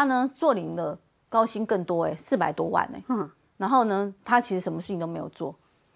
他呢，做零的高薪更多哎，四百多万哎。嗯。然后呢，他其实什么事情都没有做，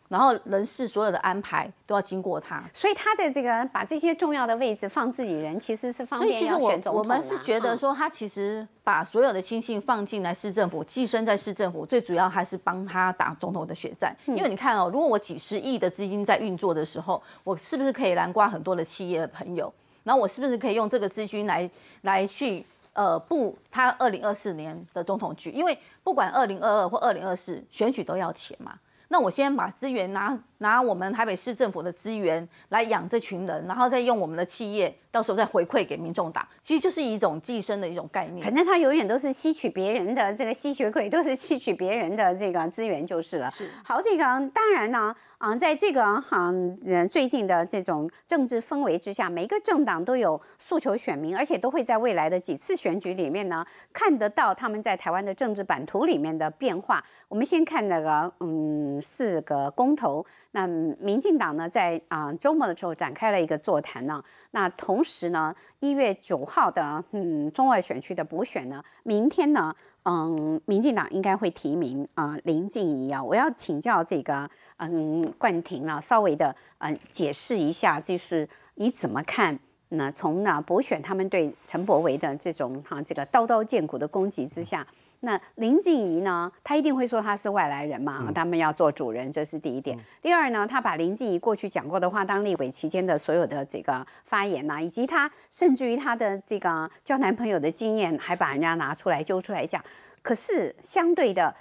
然后人事所有的安排都要经过他，所以他的这个把这些重要的位置放自己人，其实是方便选总统其实我我们是觉得说，他其实把所有的亲信放进来市政府，寄生在市政府，最主要还是帮他打总统的选战。因为你看哦，如果我几十亿的资金在运作的时候，我是不是可以南瓜很多的企业朋友？那我是不是可以用这个资金来来去？呃，不，他二零二四年的总统局，因为不管二零二二或二零二四选举都要钱嘛，那我先把资源拿。拿我们台北市政府的资源来养这群人，然后再用我们的企业，到时候再回馈给民众党，其实就是一种寄生的一种概念。肯定他永远都是吸取别人的这个吸血鬼，都是吸取别人的这个资源就是了。是好，这个当然呢，啊，在这个很最近的这种政治氛围之下，每一个政党都有诉求选民，而且都会在未来的几次选举里面呢，看得到他们在台湾的政治版图里面的变化。我们先看那个，嗯，四个公投。那民进党呢，在啊周末的时候展开了一个座谈呢。那同时呢，一月九号的嗯中外选区的补选呢，明天呢，嗯，民进党应该会提名啊林静怡啊。我要请教这个嗯冠廷呢，稍微的嗯解释一下，就是你怎么看？那从那博选他们对陈柏维的这种哈这个刀刀见骨的攻击之下，那林静怡呢，她一定会说她是外来人嘛，他们要做主人，这是第一点。第二呢，她把林静怡过去讲过的话，当立委期间的所有的这个发言呐，以及她甚至于她的这个交男朋友的经验，还把人家拿出来揪出来讲。可是相对的。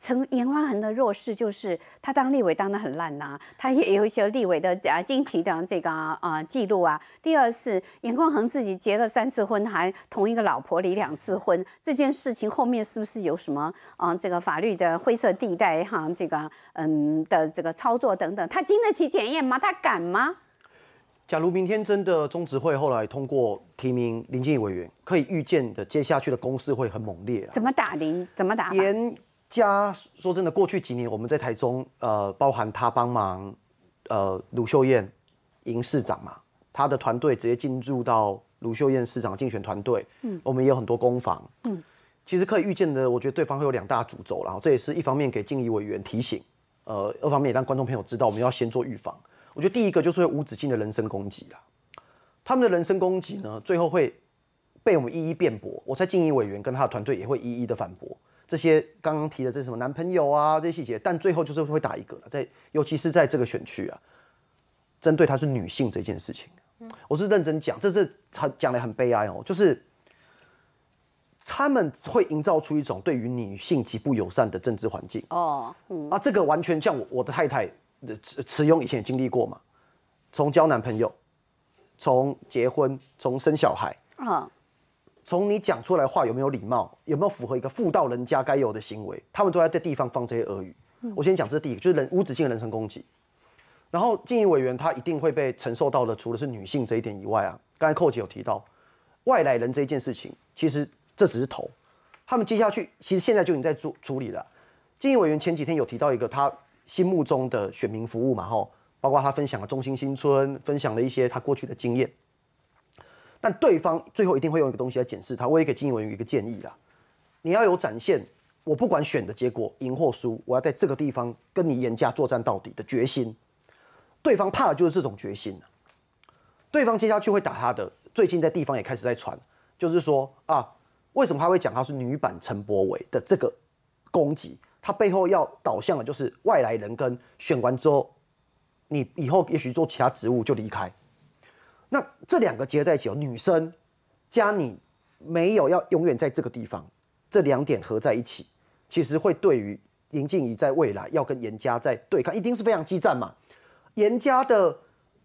陈严光恒的弱势就是他当立委当得很烂呐，他也有一些立委的啊惊奇的这个啊记录啊。第二是严光恒自己结了三次婚，还同一个老婆离两次婚，这件事情后面是不是有什么啊这个法律的灰色地带哈？这个嗯的这个操作等等，他经得起检验吗？他敢吗？假如明天真的中执会后来通过提名林进益委员，可以预见的接下去的攻势会很猛烈。怎么打林？怎么打？严。家说真的，过去几年我们在台中，呃，包含他帮忙，呃，卢秀燕，营市长嘛，他的团队直接进入到卢秀燕市长竞选团队，嗯，我们也有很多攻防，嗯，其实可以预见的，我觉得对方会有两大主轴，然后这也是一方面给敬议委员提醒，呃，二方面让观众朋友知道我们要先做预防，我觉得第一个就是无止境的人身攻击啦，他们的人身攻击呢，最后会被我们一一辩驳，我在敬议委员跟他的团队也会一一的反驳。这些刚刚提的，这什么男朋友啊，这些细节，但最后就是会打一个，在尤其是在这个选区啊，针对她是女性这件事情，我是认真讲，这是他讲的很悲哀哦，就是他们会营造出一种对于女性极不友善的政治环境哦，啊，这个完全像我我的太太的池庸以前也经历过嘛，从交男朋友，从结婚，从生小孩，啊。从你讲出来话有没有礼貌，有没有符合一个妇道人家该有的行为，他们都在这地方放这些俄语。我先讲这第一个，就是人无止境的人身攻击。然后，建营委员他一定会被承受到的，除了是女性这一点以外啊，刚才寇姐有提到外来人这件事情，其实这只是头。他们接下去，其实现在就已经在处处理了。建营委员前几天有提到一个他心目中的选民服务嘛，吼，包括他分享了中心新村，分享了一些他过去的经验。但对方最后一定会用一个东西来检视他。我也给金永文一个建议啦，你要有展现，我不管选的结果赢或输，我要在这个地方跟你严加作战到底的决心。对方怕的就是这种决心。对方接下去会打他的。最近在地方也开始在传，就是说啊，为什么他会讲他是女版陈柏伟的这个攻击？他背后要导向的就是外来人跟选完之后，你以后也许做其他职务就离开。那这两个结合在一起，女生加你没有要永远在这个地方，这两点合在一起，其实会对于林静怡在未来要跟严家在对抗，一定是非常激战嘛。严家的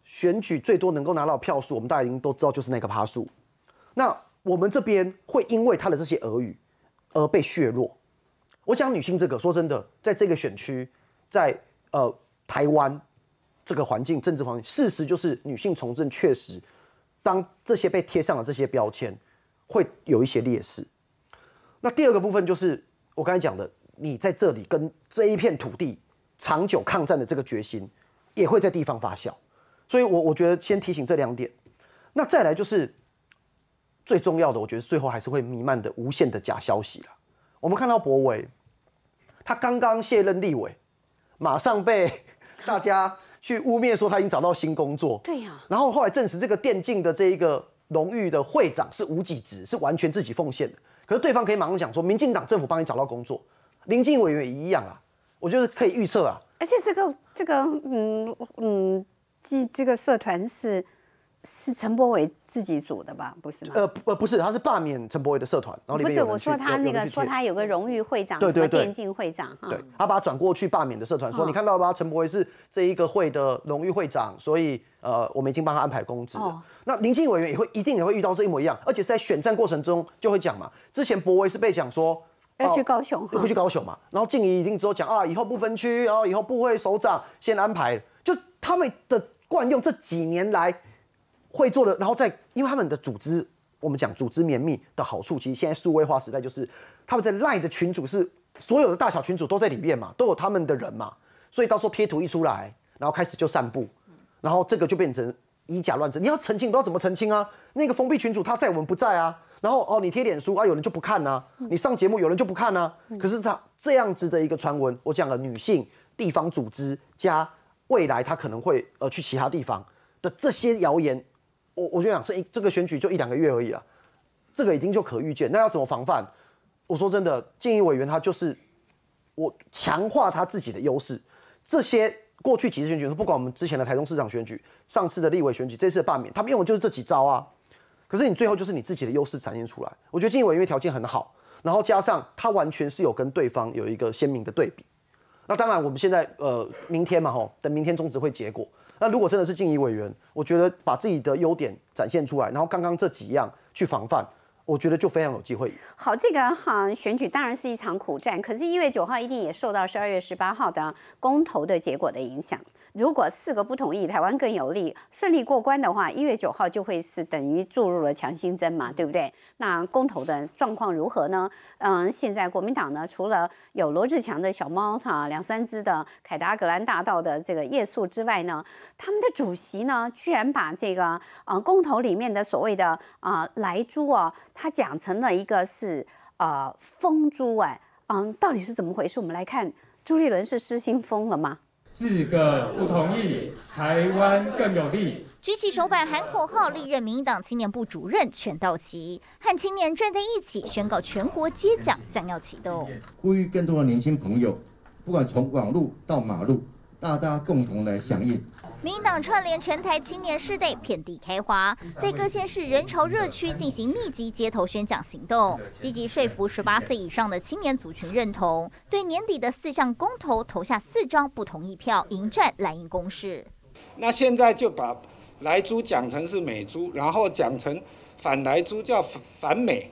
选举最多能够拿到票数，我们大家已经都知道就是那个趴数。那我们这边会因为他的这些俄语而被削弱。我讲女性这个，说真的，在这个选区，在呃台湾。这个环境，政治环境，事实就是女性从政确实，当这些被贴上了这些标签，会有一些劣势。那第二个部分就是我刚才讲的，你在这里跟这一片土地长久抗战的这个决心，也会在地方发酵。所以，我我觉得先提醒这两点。那再来就是最重要的，我觉得最后还是会弥漫的无限的假消息了。我们看到博伟，他刚刚卸任立委，马上被大家。去污蔑说他已经找到新工作，对呀。然后后来证实这个电竞的这一个荣誉的会长是无给职，是完全自己奉献的。可是对方可以马上讲说，民进党政府帮你找到工作，林进委员一样啊，我觉得可以预测啊。而且这个这个嗯嗯，即这个社团是。是陈柏伟自己组的吧？不是吗？呃呃，不是，他是罢免陈柏伟的社团，然后里面。不是我说他那个，说他有个荣誉会长什么电竞会长，哈。对他把他转过去罢免的社团，说你看到吧，陈柏伟是这一个会的荣誉会长，所以呃，我们已经帮他安排工资。那林静委员也会一定也会遇到这一模一样，而且是在选战过程中就会讲嘛。之前柏伟是被讲说要去高雄，会去高雄嘛，然后静怡一定之后讲啊，以后不分区，然后以后部会首长先安排，就他们的惯用这几年来。会做的，然后在因为他们的组织，我们讲组织绵密的好处，其实现在数位化时代就是他们在赖的群组是所有的大小群组都在里面嘛，都有他们的人嘛，所以到时候贴图一出来，然后开始就散布，然后这个就变成以假乱真。你要澄清，你要怎么澄清啊？那个封闭群组他在，我们不在啊。然后哦，你贴脸书啊，有人就不看啊。你上节目有人就不看啊。可是他这样子的一个传闻，我讲了女性地方组织加未来，他可能会呃去其他地方的这些谣言。我我就想这一这个选举就一两个月而已啊，这个已经就可预见。那要怎么防范？我说真的，建议委员他就是我强化他自己的优势。这些过去几次选举，不管我们之前的台中市长选举、上次的立委选举、这次的罢免，他们用的就是这几招啊。可是你最后就是你自己的优势展现出来。我觉得建议委员条件很好，然后加上他完全是有跟对方有一个鲜明的对比。那当然，我们现在呃，明天嘛吼，等明天中止会结果。那如果真的是静怡委员，我觉得把自己的优点展现出来，然后刚刚这几样去防范。我觉得就非常有机会。好，这个哈选举当然是一场苦战，可是，一月九号一定也受到十二月十八号的公投的结果的影响。如果四个不同意，台湾更有利，顺利过关的话，一月九号就会是等于注入了强心针嘛，对不对？那公投的状况如何呢？嗯，现在国民党呢，除了有罗志强的小猫哈两三只的凯达格兰大道的这个夜宿之外呢，他们的主席呢，居然把这个呃公投里面的所谓的啊莱猪啊。他讲成了一个是，呃，疯朱哎，嗯，到底是怎么回事？我们来看，朱立伦是失心疯了吗？四个不同意，台湾更有力。举起手板喊口号，历任民进党青年部主任全到齐，和青年站在一起，宣告全国街奖将要启动，呼吁更多的年轻朋友，不管从网路到马路。大家共同来响应。民党串联全台青年世代，遍地开花，在各县市人潮热区进行密集街头宣讲行动，积极说服十八岁以上的青年族群认同，对年底的四项公投投下四张不同意票，迎战蓝营攻势。那现在就把莱猪讲成是美猪，然后讲成反莱猪叫反美，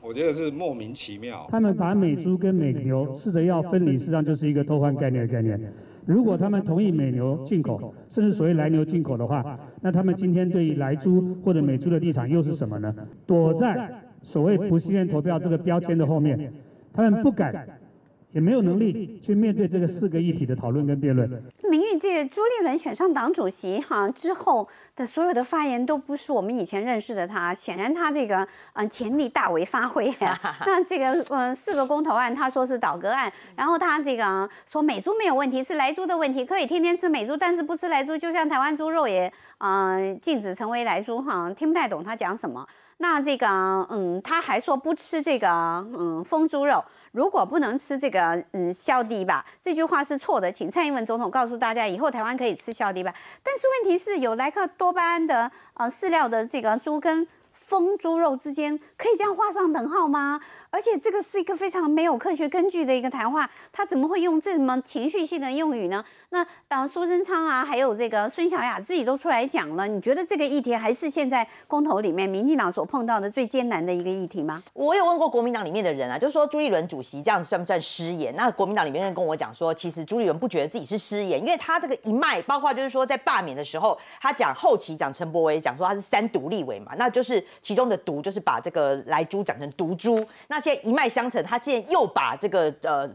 我觉得是莫名其妙。他们把美猪跟美牛试着要分离，事实上就是一个偷换概念的概念。如果他们同意美牛进口，甚至所谓来牛进口的话，那他们今天对于来猪或者美猪的立场又是什么呢？躲在所谓不信任投票这个标签的后面，他们不敢。也没有能力去面对这个四个议题的讨论跟辩论。名誉界朱立伦选上党主席哈之后的所有的发言都不是我们以前认识的他，显然他这个嗯潜力大为发挥。那这个嗯四个公投案他说是倒戈案，然后他这个说美猪没有问题是莱猪的问题，可以天天吃美猪，但是不吃莱猪，就像台湾猪肉也嗯禁止成为莱猪哈，听不太懂他讲什么。那这个嗯他还说不吃这个嗯疯猪肉，如果不能吃这个。呃，嗯，消低吧，这句话是错的，请蔡英文总统告诉大家，以后台湾可以吃消低吧。但是问题是有莱克多巴胺的呃饲料的这个猪跟疯猪肉之间，可以这样画上等号吗？而且这个是一个非常没有科学根据的一个谈话，他怎么会用这么情绪性的用语呢？那当苏贞昌啊，还有这个孙小雅自己都出来讲了，你觉得这个议题还是现在公投里面民进党所碰到的最艰难的一个议题吗？我有问过国民党里面的人啊，就说朱立伦主席这样算不算失言？那国民党里面人跟我讲说，其实朱立伦不觉得自己是失言，因为他这个一脉，包括就是说在罢免的时候，他讲后期讲陈伯威讲说他是三独立委嘛，那就是其中的独就是把这个来猪讲成毒猪那。他现在一脉相承，他现在又把这个呃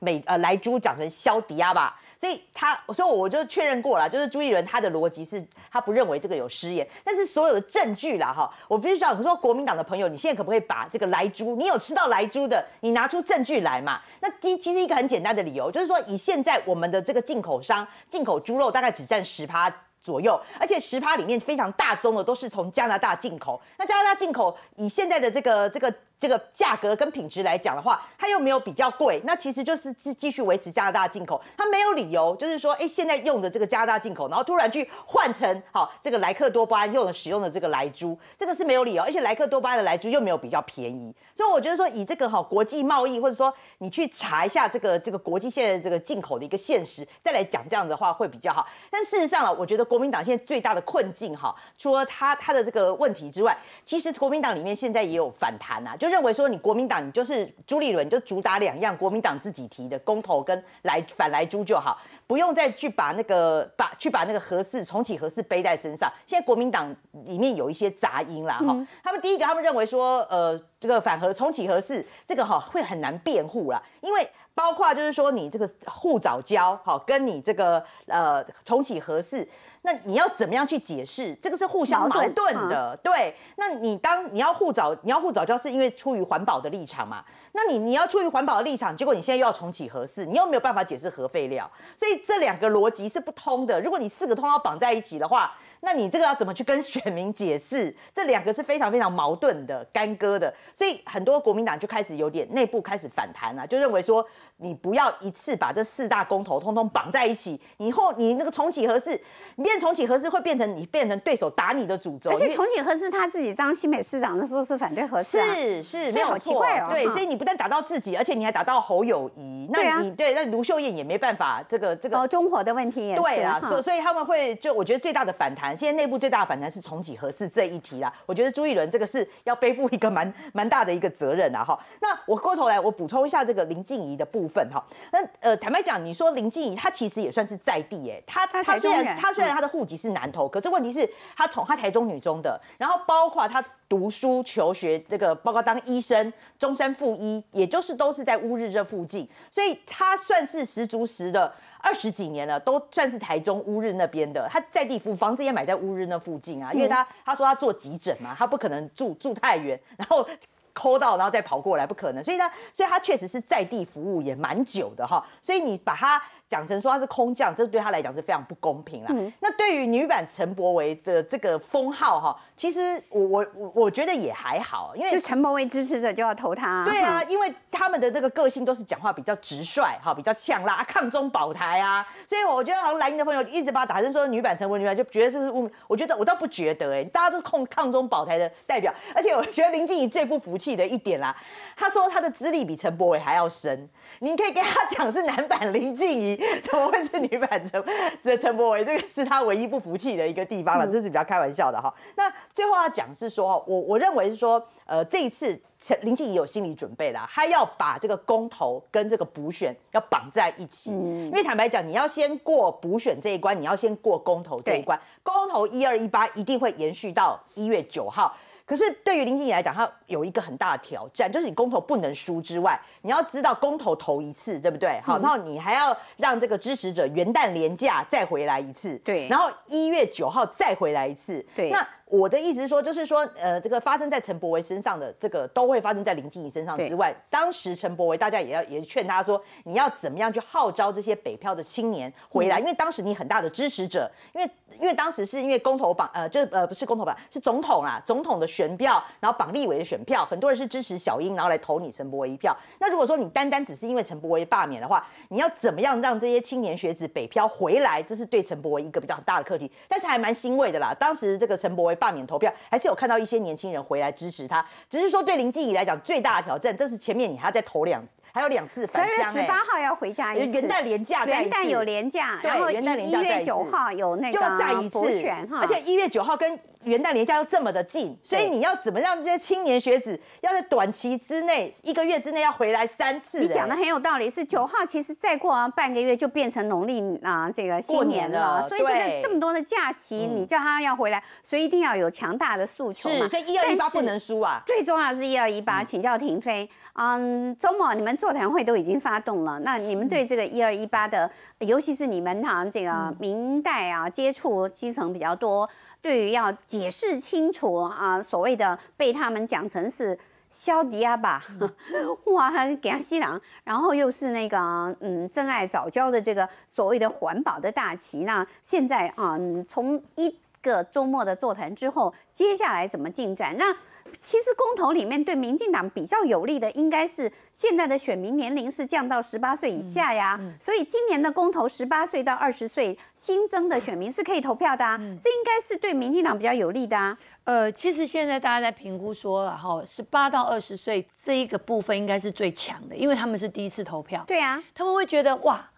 美呃莱猪讲成消迪亚吧，所以他所以我就确认过了，就是朱一伦他的逻辑是他不认为这个有失言，但是所有的证据了哈，我必须讲说国民党的朋友，你现在可不可以把这个莱猪，你有吃到来猪的，你拿出证据来嘛？那第其实一个很简单的理由就是说，以现在我们的这个进口商进口猪肉大概只占十趴左右，而且十趴里面非常大宗的都是从加拿大进口，那加拿大进口以现在的这个这个。这个价格跟品质来讲的话，它又没有比较贵，那其实就是继继续维持加拿大进口，它没有理由，就是说，哎，现在用的这个加拿大进口，然后突然去换成好这个莱克多巴胺用使用的这个莱珠，这个是没有理由，而且莱克多巴的莱珠又没有比较便宜，所以我觉得说以这个哈国际贸易，或者说你去查一下这个这个国际现在这个进口的一个现实，再来讲这样的话会比较好。但事实上啊，我觉得国民党现在最大的困境哈，除了他他的这个问题之外，其实国民党里面现在也有反弹啊，就。认为说你国民党，你就是朱立伦，就主打两样，国民党自己提的公投跟来反来朱就好，不用再去把那个把去把那个合四重启合四背在身上。现在国民党里面有一些杂音啦，哈，他们第一个他们认为说，呃，这个反核重启合四，这个哈会很难辩护啦，因为。包括就是说，你这个互早交好，跟你这个呃重启合四，那你要怎么样去解释？这个是互相矛盾的，对？那你当你要互早，你要互早交，是因为出于环保的立场嘛？那你你要出于环保的立场，结果你现在又要重启合四，你又没有办法解释核废料，所以这两个逻辑是不通的。如果你四个通道绑在一起的话。那你这个要怎么去跟选民解释？这两个是非常非常矛盾的干戈的，所以很多国民党就开始有点内部开始反弹了，就认为说你不要一次把这四大公投通通绑在一起，以后你那个重启合适，你变重启合适会变成你变成对手打你的主轴。而且重启合适他自己当新北市长的时候是反对合适。是是没有错。对，所以你不但打到自己，而且你还打到侯友谊，那你对那卢秀燕也没办法，这个这个哦中火的问题也对啊，所所以他们会就我觉得最大的反弹。现在内部最大反弹是重启何时这一题啦，我觉得朱一伦这个是要背负一个蛮蛮大的一个责任啦哈。那我过头来我补充一下这个林静怡的部分哈。那呃坦白讲，你说林静怡她其实也算是在地哎，她她虽然她虽然她的户籍是南投，可是问题是她从她台中女中的，然后包括她读书求学这个，包括当医生，中山附医，也就是都是在乌日这附近，所以她算是十足十的。二十几年了，都算是台中乌日那边的。他在地服务，房子也买在乌日那附近啊，因为他他说他做急诊嘛，他不可能住住太远，然后抠到然后再跑过来不可能，所以呢，所以他确实是在地服务也蛮久的哈。所以你把他。讲成说他是空降，这对他来讲是非常不公平啦。那对于女版陈柏维的这个封号哈，其实我我我我觉得也还好，因为陈柏维支持者就要投他。对啊，因为他们的这个个性都是讲话比较直率哈，比较呛辣，抗中保台啊。所以我觉得好像莱茵的朋友一直把他打成说女版陈柏女版就觉得这是污。我觉得我倒不觉得哎，大家都是抗抗中保台的代表，而且我觉得林静怡最不服气的一点啦，他说他的资历比陈柏维还要深，你可以跟他讲是男版林静怡。怎么会是女版陈？这陈柏伟这个是他唯一不服气的一个地方了，这是比较开玩笑的哈。那最后要讲是说，我我认为是说，呃，这一次林静怡有心理准备啦，她要把这个公投跟这个补选要绑在一起，因为坦白讲，你要先过补选这一关，你要先过公投这一关，公投一二一八一定会延续到一月九号。可是对于林静怡来讲，她有一个很大的挑战，就是你公投不能输之外，你要知道公投投一次，对不对？好，然后你还要让这个支持者元旦连假再回来一次，对，然后一月九号再回来一次，对，那。我的意思是说，就是说，呃，这个发生在陈伯维身上的这个，都会发生在林静怡身上之外。当时陈伯维，大家也要也劝他说，你要怎么样去号召这些北漂的青年回来？因为当时你很大的支持者，因为因为当时是因为公投榜，呃，就呃不是公投榜，是总统啦，总统的选票，然后绑立委的选票，很多人是支持小英，然后来投你陈伯维一票。那如果说你单单只是因为陈伯维罢免的话，你要怎么样让这些青年学子北漂回来？这是对陈伯维一个比较大的课题。但是还蛮欣慰的啦，当时这个陈伯维。罢免投票还是有看到一些年轻人回来支持他，只是说对林静怡来讲最大的挑战，这是前面你还要再投两，还有两次。十二月十八号要回家一次，元旦连假，元旦有连假，然后一月九号有那个再次选哈，而且一月九号跟元旦连假又这么的近，所以你要怎么让这些青年学子要在短期之内一个月之内要回来三次？你讲的很有道理，是九号其实再过半个月就变成农历啊这个新年了，所以这个这么多的假期，你叫他要回来，所以一定要。要有强大的诉求嘛，所以一二一八不能输啊！最重要是一二一八，请教婷飞，嗯，周末你们座谈会都已经发动了，那你们对这个一二一八的，尤其是你们哈这个明代啊，接触基层比较多，对于要解释清楚啊，所谓的被他们讲成是消迪亚吧，哇，给阿西郎，然后又是那个嗯，真爱早教的这个所谓的环保的大旗那现在啊，从一。个周末的座谈之后，接下来怎么进展？那其实公投里面对民进党比较有利的，应该是现在的选民年龄是降到十八岁以下呀。所以今年的公投，十八岁到二十岁新增的选民是可以投票的啊。这应该是对民进党比较有利的啊。呃，其实现在大家在评估说，然后十八到二十岁这一个部分应该是最强的，因为他们是第一次投票。对啊，他们会觉得哇。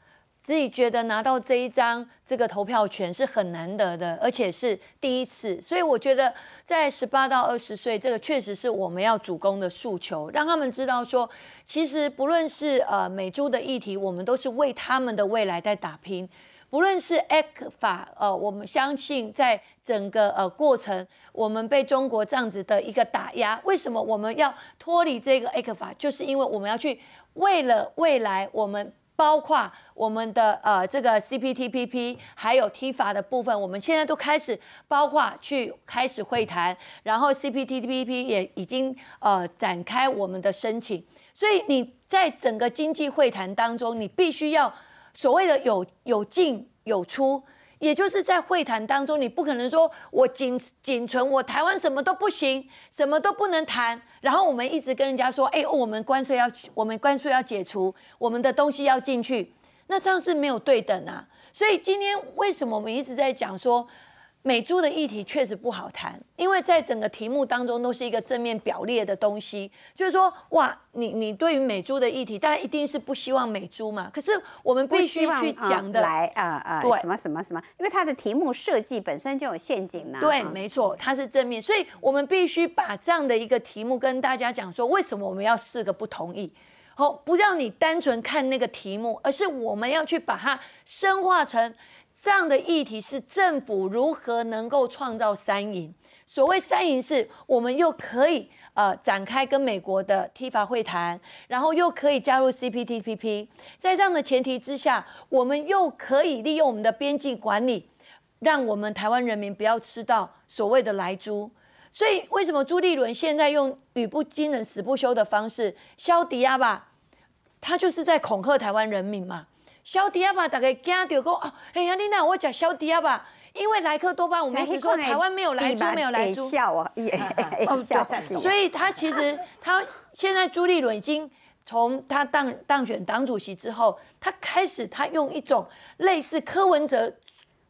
自己觉得拿到这一张这个投票权是很难得的，而且是第一次，所以我觉得在十八到二十岁这个确实是我们要主攻的诉求，让他们知道说，其实不论是呃美猪的议题，我们都是为他们的未来在打拼；不论是 A 克法，呃，我们相信在整个呃过程，我们被中国这样子的一个打压，为什么我们要脱离这个 A 克法，就是因为我们要去为了未来我们。包括我们的呃这个 CPTPP 还有 T 法的部分，我们现在都开始包括去开始会谈，然后 CPTPP 也已经呃展开我们的申请，所以你在整个经济会谈当中，你必须要所谓的有有进有出。也就是在会谈当中，你不可能说我仅仅存我台湾什么都不行，什么都不能谈。然后我们一直跟人家说，哎，我们关税要，我们关税要解除，我们的东西要进去，那这样是没有对等啊。所以今天为什么我们一直在讲说？美猪的议题确实不好谈，因为在整个题目当中都是一个正面表列的东西，就是说，哇，你你对于美猪的议题，大家一定是不希望美猪嘛？可是我们必须去讲的，来，呃呃，对，什么什么什么，因为它的题目设计本身就有陷阱呢。对，没错，它是正面，所以我们必须把这样的一个题目跟大家讲说，为什么我们要四个不同意？好，不要你单纯看那个题目，而是我们要去把它深化成。这样的议题是政府如何能够创造三赢？所谓三赢是我们又可以呃展开跟美国的 TIFA 会谈，然后又可以加入 CPTPP，在这样的前提之下，我们又可以利用我们的边境管理，让我们台湾人民不要吃到所谓的来猪。所以为什么朱立伦现在用语不惊人死不休的方式消抵押吧？他就是在恐吓台湾人民嘛。小弟阿爸大概惊到讲啊，哎呀，你那我讲小弟阿爸，因为莱克多巴我们只说台湾没有来猪，没有来猪。笑啊，笑死我！所以他其实他现在朱立伦已经从他当当选党主席之后，他开始他用一种类似柯文哲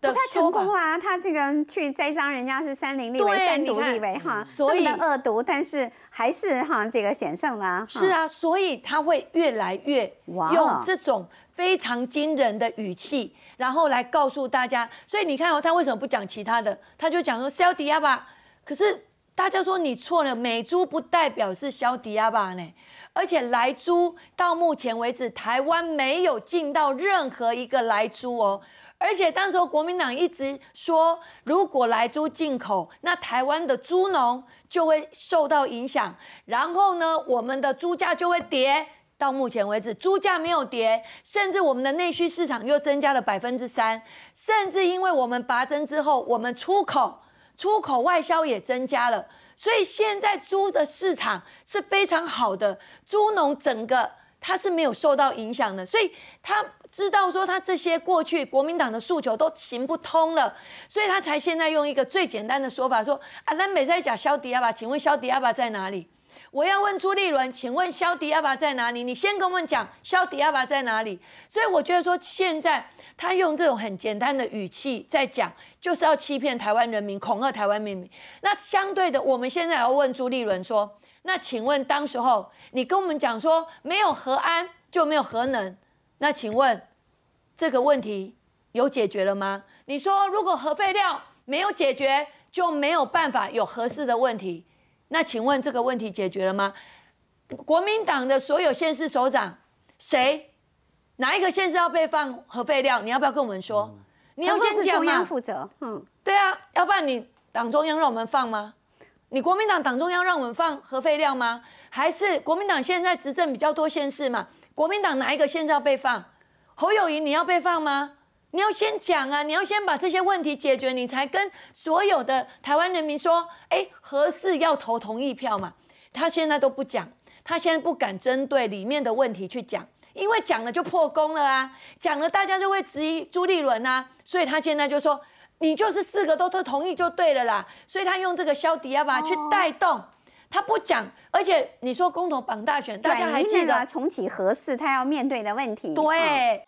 的。他成功啦！他这个去栽赃人家是三零立委、三独立委哈，所以恶毒，但是还是哈这个险胜啦。是啊，所以他会越来越用这种。非常惊人的语气，然后来告诉大家。所以你看哦，他为什么不讲其他的？他就讲说肖抵押吧。可是大家说你错了，美猪不代表是肖抵押吧呢？而且来猪到目前为止，台湾没有进到任何一个来猪哦。而且当时候国民党一直说，如果来猪进口，那台湾的猪农就会受到影响，然后呢，我们的猪价就会跌。到目前为止，猪价没有跌，甚至我们的内需市场又增加了百分之三，甚至因为我们拔针之后，我们出口、出口外销也增加了，所以现在猪的市场是非常好的，猪农整个他是没有受到影响的，所以他知道说他这些过去国民党的诉求都行不通了，所以他才现在用一个最简单的说法说，啊，咱美在讲迪亚爸，请问迪亚爸在哪里？我要问朱立伦，请问肖迪亚巴在哪里？你先跟我们讲肖迪亚巴在哪里。所以我觉得说，现在他用这种很简单的语气在讲，就是要欺骗台湾人民，恐吓台湾人民。那相对的，我们现在要问朱立伦说，那请问当时候你跟我们讲说没有核安就没有核能，那请问这个问题有解决了吗？你说如果核废料没有解决，就没有办法有合适的问题。那请问这个问题解决了吗？国民党的所有县市首长谁，哪一个县市要被放核废料？你要不要跟我们说？你要先是中央负责，嗯，对啊，要不然你党中央让我们放吗？你国民党党中央让我们放核废料吗？还是国民党现在执政比较多县市嘛？国民党哪一个县市要被放？侯友宜你要被放吗？你要先讲啊！你要先把这些问题解决，你才跟所有的台湾人民说：，哎，核四要投同意票嘛？他现在都不讲，他现在不敢针对里面的问题去讲，因为讲了就破功了啊！讲了大家就会质疑朱立伦啊，所以他现在就说：你就是四个都都同意就对了啦。所以他用这个消迪亚巴去带动，他不讲，而且你说工投绑大选家还记得重启合适，他要面对的问题，对。